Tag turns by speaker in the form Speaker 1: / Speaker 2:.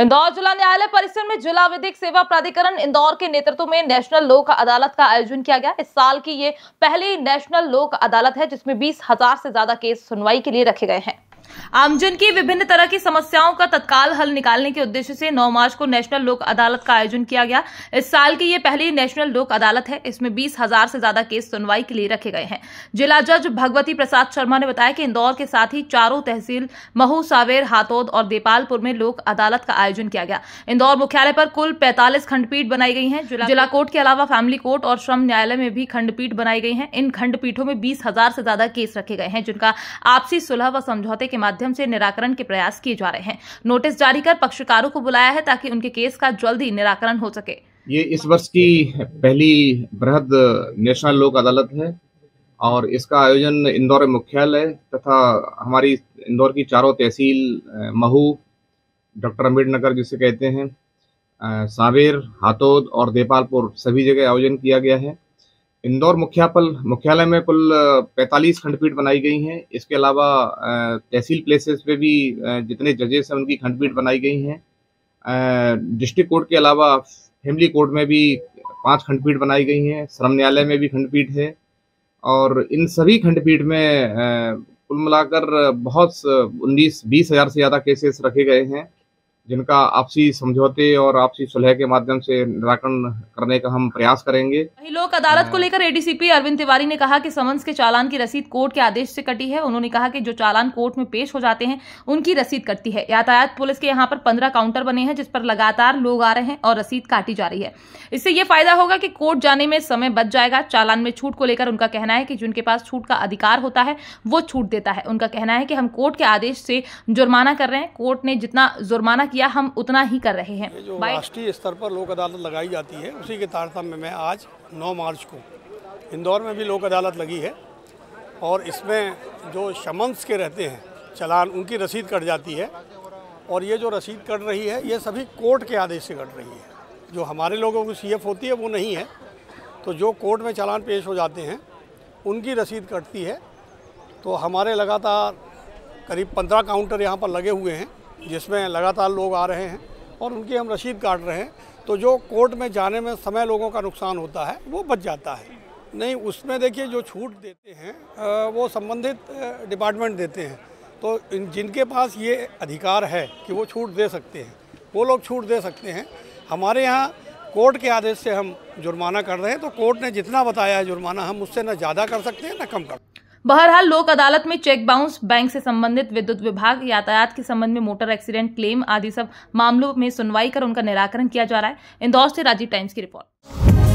Speaker 1: इंदौर जिला न्यायालय परिसर में जिला विधिक सेवा प्राधिकरण इंदौर के नेतृत्व में नेशनल लोक अदालत का आयोजन किया गया इस साल की ये पहली नेशनल लोक अदालत है जिसमें बीस हजार से ज्यादा केस सुनवाई के लिए रखे गए हैं आमजन की विभिन्न तरह की समस्याओं का तत्काल हल निकालने के उद्देश्य से 9 मार्च को नेशनल लोक अदालत का आयोजन किया गया इस साल की ये पहली नेशनल लोक अदालत है इसमें बीस हजार से ज्यादा केस सुनवाई के लिए रखे गए हैं जिला जज भगवती प्रसाद शर्मा ने बताया कि इंदौर के साथ ही चारों तहसील महू सावेर हाथौद और देपालपुर में लोक अदालत का आयोजन किया गया इंदौर मुख्यालय पर कुल पैंतालीस खंडपीठ बनाई गई है जिला कोर्ट के अलावा फैमिली कोर्ट और श्रम न्यायालय में भी खंडपीठ बनाई गई है इन खंडपीठों में बीस हजार से ज्यादा केस रखे गए हैं जिनका आपसी सुलह व समझौते के माध्यम से निराकरण के प्रयास किए जा रहे हैं नोटिस जारी कर पक्षकारों को बुलाया है ताकि उनके केस का जल्द ही निराकरण हो सके
Speaker 2: ये इस वर्ष की पहली बृहद नेशनल लोक अदालत है और इसका आयोजन इंदौर मुख्यालय तथा हमारी इंदौर की चारों तहसील महू डॉक्टर अम्बेडनगर जिसे कहते हैं सावेर हाथोद और देपालपुर सभी जगह आयोजन किया गया है इंदौर मुख्यापल मुख्यालय में कुल 45 खंडपीठ बनाई गई हैं इसके अलावा तहसील प्लेसेस पे भी जितने जजेस हैं उनकी खंडपीठ बनाई गई हैं डिस्ट्रिक्ट कोर्ट के अलावा फैमिली कोर्ट में भी पांच खंडपीठ बनाई गई हैं श्रम न्यायालय में भी खंडपीठ है और इन सभी खंडपीठ में कुल मिलाकर बहुत उन्नीस बीस हज़ार से ज़्यादा केसेस रखे गए हैं जिनका आपसी समझौते और आपसी सुलह के माध्यम से निराकरण करने का हम प्रयास करेंगे वही
Speaker 1: लोक अदालत को हाँ। लेकर एडीसीपी अरविंद तिवारी ने कहा कि समन्स के चालान की रसीद कोर्ट के आदेश से कटी है उन्होंने कहा कि जो चालान कोर्ट में पेश हो जाते हैं उनकी रसीद कटती है यातायात पुलिस के यहाँ पर पंद्रह काउंटर बने हैं जिस पर लगातार लोग आ रहे हैं और रसीद काटी जा रही है इससे ये फायदा होगा की कोर्ट जाने में समय बच जाएगा चालान में छूट को लेकर उनका कहना है की जिनके पास छूट का अधिकार होता है वो छूट देता है उनका कहना है की हम कोर्ट के आदेश से जुर्माना कर रहे हैं कोर्ट ने जितना जुर्माना किया किया हम उतना ही कर रहे हैं जो राष्ट्रीय
Speaker 3: स्तर पर लोक अदालत लगाई जाती है उसी के तारतम्य में आज 9 मार्च को इंदौर में भी लोक अदालत लगी है और इसमें जो शमंस के रहते हैं चलान उनकी रसीद कट जाती है और ये जो रसीद कट रही है ये सभी कोर्ट के आदेश से कट रही है जो हमारे लोगों की सीएफ होती है वो नहीं है तो जो कोर्ट में चालान पेश हो जाते हैं उनकी रसीद कटती है तो हमारे लगातार करीब पंद्रह काउंटर यहाँ पर लगे हुए हैं जिसमें लगातार लोग आ रहे हैं और उनकी हम रसीद काट रहे हैं तो जो कोर्ट में जाने में समय लोगों का नुकसान होता है वो बच जाता है नहीं उसमें देखिए जो छूट देते हैं वो संबंधित डिपार्टमेंट देते हैं तो इन जिनके पास ये अधिकार है कि वो छूट दे सकते हैं वो लोग छूट दे सकते हैं हमारे यहाँ कोर्ट के आदेश से हम जुर्माना कर रहे हैं तो कोर्ट ने जितना बताया है जुर्माना हम उससे ना ज़्यादा कर सकते हैं ना कम कर
Speaker 1: बहरहाल लोक अदालत में चेक बाउंस बैंक से संबंधित विद्युत विभाग यातायात के संबंध में मोटर एक्सीडेंट क्लेम आदि सब मामलों में सुनवाई कर उनका निराकरण किया जा रहा है इंदौर से राजीव टाइम्स की रिपोर्ट